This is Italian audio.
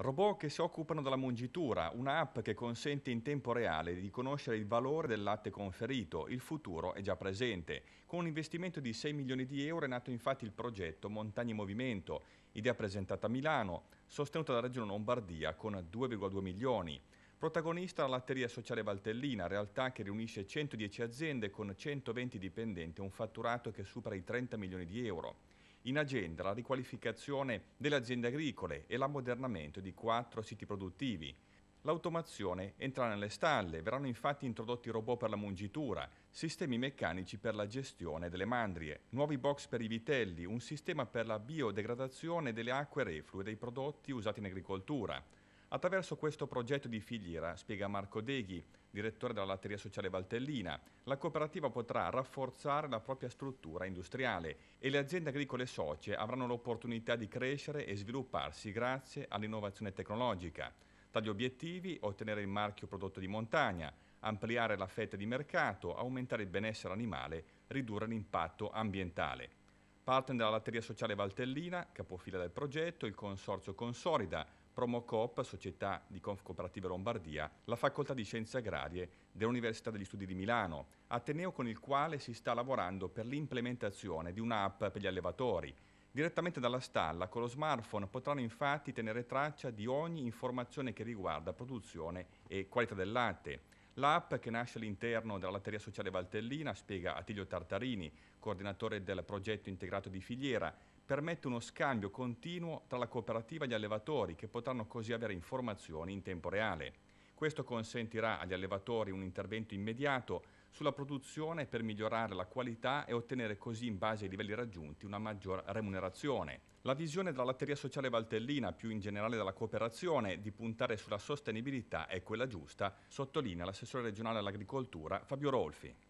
Robot che si occupano della mungitura, un'app che consente in tempo reale di conoscere il valore del latte conferito, il futuro è già presente. Con un investimento di 6 milioni di euro è nato infatti il progetto Montagne Movimento, idea presentata a Milano, sostenuta dalla Regione Lombardia con 2,2 milioni. Protagonista la Latteria Sociale Valtellina, realtà che riunisce 110 aziende con 120 dipendenti e un fatturato che supera i 30 milioni di euro in agenda la riqualificazione delle aziende agricole e l'ammodernamento di quattro siti produttivi. L'automazione entra nelle stalle, verranno infatti introdotti robot per la mungitura, sistemi meccanici per la gestione delle mandrie, nuovi box per i vitelli, un sistema per la biodegradazione delle acque reflue dei prodotti usati in agricoltura. Attraverso questo progetto di filiera, spiega Marco Deghi, direttore della Latteria Sociale Valtellina, la cooperativa potrà rafforzare la propria struttura industriale e le aziende agricole socie avranno l'opportunità di crescere e svilupparsi grazie all'innovazione tecnologica. Tra gli obiettivi, ottenere il marchio prodotto di montagna, ampliare la fetta di mercato, aumentare il benessere animale, ridurre l'impatto ambientale. Partner della Latteria Sociale Valtellina, capofila del progetto, il Consorzio Consolida, Promocoop, società di Conf Cooperative Lombardia, la Facoltà di Scienze Agrarie dell'Università degli Studi di Milano, Ateneo con il quale si sta lavorando per l'implementazione di un'app per gli allevatori. Direttamente dalla stalla, con lo smartphone potranno infatti tenere traccia di ogni informazione che riguarda produzione e qualità del latte. L'app, che nasce all'interno della Latteria Sociale Valtellina, spiega Attilio Tartarini, coordinatore del progetto integrato di filiera, permette uno scambio continuo tra la cooperativa e gli allevatori, che potranno così avere informazioni in tempo reale. Questo consentirà agli allevatori un intervento immediato sulla produzione per migliorare la qualità e ottenere così, in base ai livelli raggiunti, una maggior remunerazione. La visione della latteria sociale valtellina, più in generale della cooperazione, di puntare sulla sostenibilità è quella giusta, sottolinea l'assessore regionale all'agricoltura Fabio Rolfi.